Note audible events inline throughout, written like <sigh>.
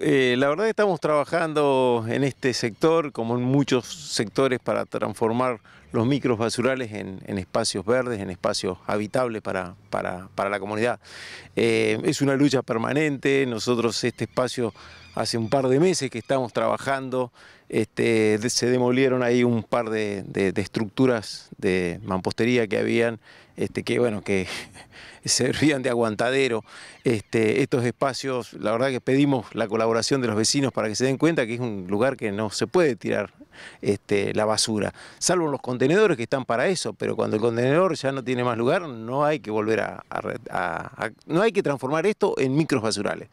Eh, la verdad que estamos trabajando en este sector, como en muchos sectores, para transformar los micros basurales en, espacios verdes, en espacios habitables para, para, la comunidad. Eh, es una lucha permanente, nosotros este espacio hace un par de meses que estamos trabajando, este, se demolieron ahí un par de, estructuras de mampostería que habían, este, que bueno, que <laughs> servían de aguantadero. Este, estos espacios, la verdad que pedimos la colaboración de los vecinos para que se den cuenta que es un lugar que no se puede tirar este, la basura, salvo los contextos, contenedores que están para eso, pero cuando el contenedor ya no tiene más lugar, no hay que volver a, no hay que transformar esto en micros basurales.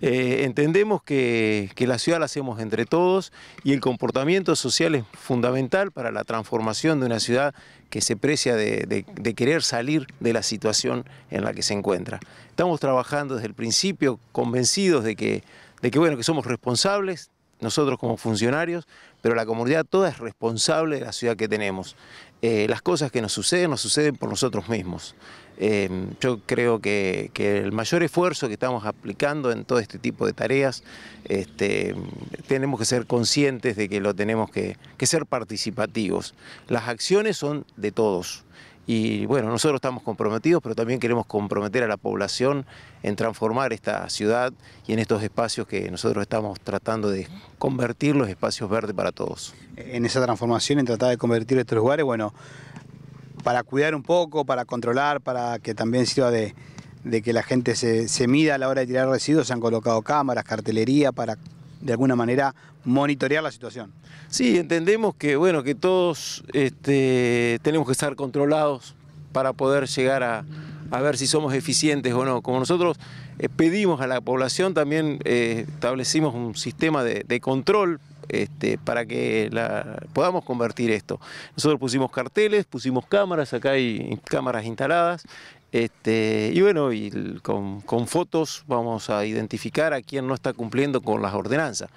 Eh, entendemos que, la ciudad la hacemos entre todos y el comportamiento social es fundamental para la transformación de una ciudad que se precia de, querer salir de la situación en la que se encuentra. Estamos trabajando desde el principio convencidos de que, de que, bueno, que somos responsables, nosotros como funcionarios, pero la comunidad toda es responsable de la ciudad que tenemos. Eh, las cosas que nos suceden, nos suceden por nosotros mismos. Eh, yo creo que, el mayor esfuerzo que estamos aplicando en todo este tipo de tareas, este, tenemos que ser conscientes de que lo tenemos que ser participativos. Las acciones son de todos. Y bueno, nosotros estamos comprometidos, pero también queremos comprometer a la población en transformar esta ciudad y en estos espacios que nosotros estamos tratando de convertir los espacios verdes para todos. En esa transformación, en tratar de convertir estos lugares, bueno, para cuidar un poco, para controlar, para que también sirva de, de que la gente se, se mida a la hora de tirar residuos, se han colocado cámaras, cartelería para de alguna manera monitorear la situación. Sí, entendemos que bueno, que todos este, tenemos que estar controlados para poder llegar a, ver si somos eficientes o no. Como nosotros eh, pedimos a la población, también eh, establecimos un sistema de control este, para que podamos convertir esto. Nosotros pusimos carteles, pusimos cámaras, acá hay cámaras instaladas, este, y bueno, con, con fotos vamos a identificar a quién no está cumpliendo con las ordenanzas.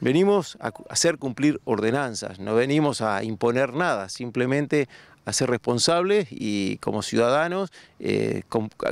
Venimos a hacer cumplir ordenanzas, no venimos a imponer nada, simplemente a ser responsables y como ciudadanos eh,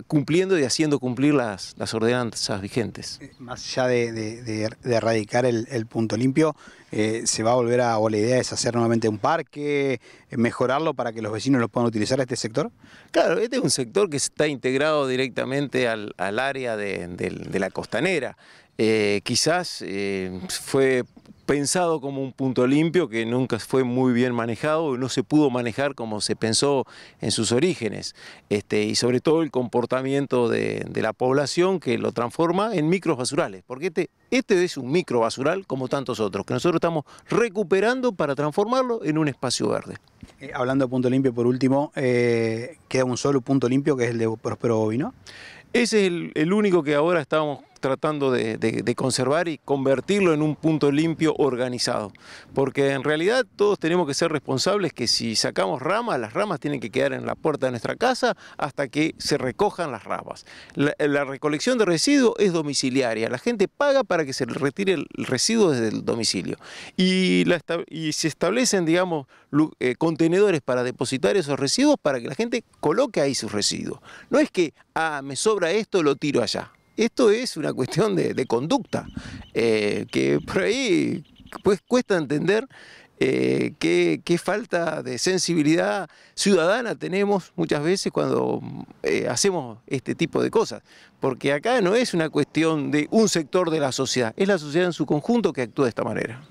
cumpliendo y haciendo cumplir las, ordenanzas vigentes. Eh, más allá de, er-, erradicar el, punto limpio, eh, ¿se va a volver a, o la idea es hacer nuevamente un parque, mejorarlo para que los vecinos lo puedan utilizar este sector? Claro, este es un sector que está integrado directamente al área de la costanera. Eh, quizás eh, fue pensado como un punto limpio que nunca fue muy bien manejado no se pudo manejar como se pensó en sus orígenes. Este, y sobre todo el comportamiento de, la población que lo transforma en micros basurales, porque este, este es un micro basural como tantos otros, que nosotros estamos recuperando para transformarlo en un espacio verde. Eh, hablando de punto limpio, por último, queda un solo punto limpio que es el de Prospero Bovino. Ese es el único que ahora estamos tratando de, conservar y convertirlo en un punto limpio organizado. Porque en realidad todos tenemos que ser responsables que si sacamos ramas, las ramas tienen que quedar en la puerta de nuestra casa hasta que se recojan las ramas. La, recolección de residuos es domiciliaria, la gente paga para que se retire el residuo desde el domicilio. Y, se establecen, digamos, eh, contenedores para depositar esos residuos para que la gente coloque ahí sus residuos. No es que, ah, me sobra esto, lo tiro allá. Esto es una cuestión de, conducta, eh, que por ahí pues, cuesta entender eh, qué, falta de sensibilidad ciudadana tenemos muchas veces cuando eh, hacemos este tipo de cosas. Porque acá no es una cuestión de un sector de la sociedad, es la sociedad en su conjunto que actúa de esta manera.